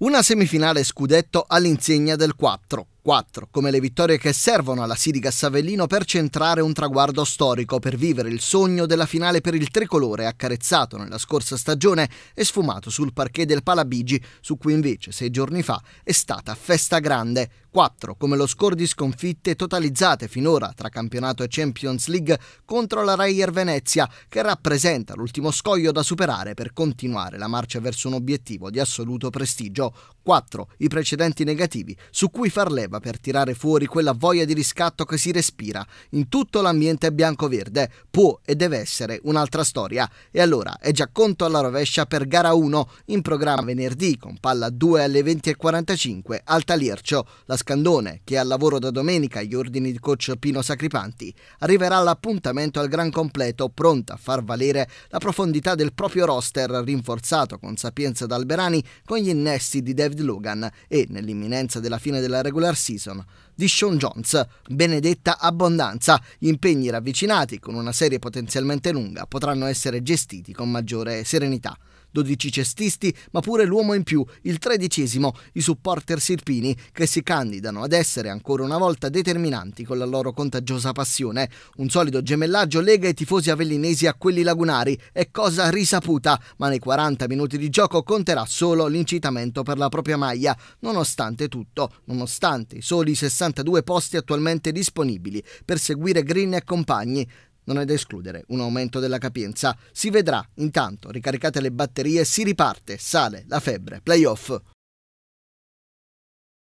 Una semifinale scudetto all'insegna del 4. 4, come le vittorie che servono alla Sirica Savellino per centrare un traguardo storico, per vivere il sogno della finale per il tricolore accarezzato nella scorsa stagione e sfumato sul parquet del Palabigi, su cui invece sei giorni fa è stata festa grande. 4, come lo score di sconfitte totalizzate finora tra campionato e Champions League contro la Reyer Venezia, che rappresenta l'ultimo scoglio da superare per continuare la marcia verso un obiettivo di assoluto prestigio. 4. I precedenti negativi su cui far leva per tirare fuori quella voglia di riscatto che si respira in tutto l'ambiente bianco-verde. Può e deve essere un'altra storia. E allora è già conto alla rovescia per gara 1 in programma venerdì con palla 2 alle 20.45 al Taliercio. La sc- Scandone, che è al lavoro da domenica agli ordini di coach Pino Sacripanti, arriverà all'appuntamento al gran completo, pronta a far valere la profondità del proprio roster, rinforzato con Sapienza ed Alberani con gli innesti di David Logan e, nell'imminenza della fine della regular season, di Sean Jones. Benedetta abbondanza. Gli impegni ravvicinati, con una serie potenzialmente lunga, potranno essere gestiti con maggiore serenità. 12 cestisti, ma pure l'uomo in più, il tredicesimo, i supporter sirpini che si candidano ad essere ancora una volta determinanti con la loro contagiosa passione. Un solido gemellaggio lega i tifosi avellinesi a quelli lagunari è cosa risaputa, ma nei 40 minuti di gioco conterà solo l'incitamento per la propria maglia, nonostante tutto, nonostante i soli 62 posti attualmente disponibili per seguire Green e compagni non è da escludere un aumento della capienza. Si vedrà, intanto ricaricate le batterie, si riparte, sale la febbre, playoff.